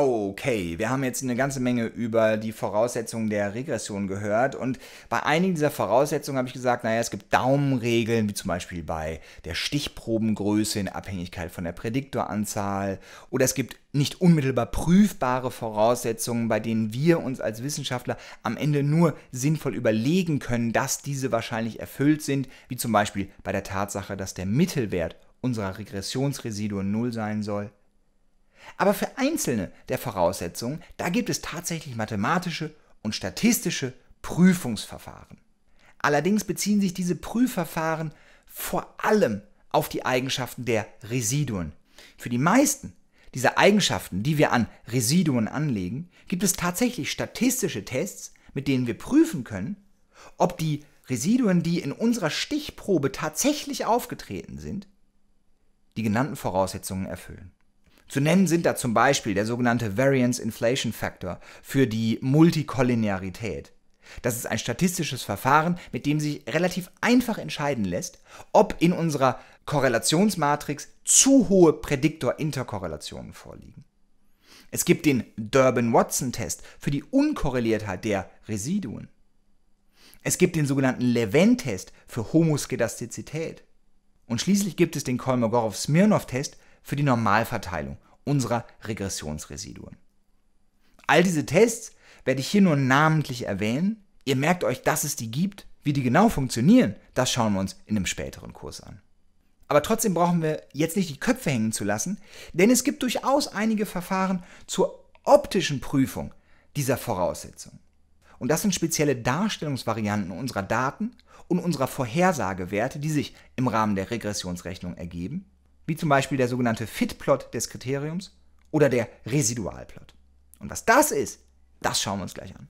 Okay, wir haben jetzt eine ganze Menge über die Voraussetzungen der Regression gehört und bei einigen dieser Voraussetzungen habe ich gesagt, naja, es gibt Daumenregeln, wie zum Beispiel bei der Stichprobengröße in Abhängigkeit von der Prädiktoranzahl oder es gibt nicht unmittelbar prüfbare Voraussetzungen, bei denen wir uns als Wissenschaftler am Ende nur sinnvoll überlegen können, dass diese wahrscheinlich erfüllt sind, wie zum Beispiel bei der Tatsache, dass der Mittelwert unserer Regressionsresiduen null sein soll aber für einzelne der Voraussetzungen, da gibt es tatsächlich mathematische und statistische Prüfungsverfahren. Allerdings beziehen sich diese Prüfverfahren vor allem auf die Eigenschaften der Residuen. Für die meisten dieser Eigenschaften, die wir an Residuen anlegen, gibt es tatsächlich statistische Tests, mit denen wir prüfen können, ob die Residuen, die in unserer Stichprobe tatsächlich aufgetreten sind, die genannten Voraussetzungen erfüllen. Zu nennen sind da zum Beispiel der sogenannte Variance Inflation Factor für die Multikollinearität. Das ist ein statistisches Verfahren, mit dem sich relativ einfach entscheiden lässt, ob in unserer Korrelationsmatrix zu hohe Prädiktor-Interkorrelationen vorliegen. Es gibt den Durbin-Watson-Test für die Unkorreliertheit der Residuen. Es gibt den sogenannten Levent-Test für Homoskedastizität. Und schließlich gibt es den Kolmogorov-Smirnov-Test für die Normalverteilung unserer Regressionsresiduen. All diese Tests werde ich hier nur namentlich erwähnen. Ihr merkt euch, dass es die gibt. Wie die genau funktionieren, das schauen wir uns in einem späteren Kurs an. Aber trotzdem brauchen wir jetzt nicht die Köpfe hängen zu lassen, denn es gibt durchaus einige Verfahren zur optischen Prüfung dieser Voraussetzungen. Und das sind spezielle Darstellungsvarianten unserer Daten und unserer Vorhersagewerte, die sich im Rahmen der Regressionsrechnung ergeben wie zum Beispiel der sogenannte Fit-Plot des Kriteriums oder der Residualplot. Und was das ist, das schauen wir uns gleich an.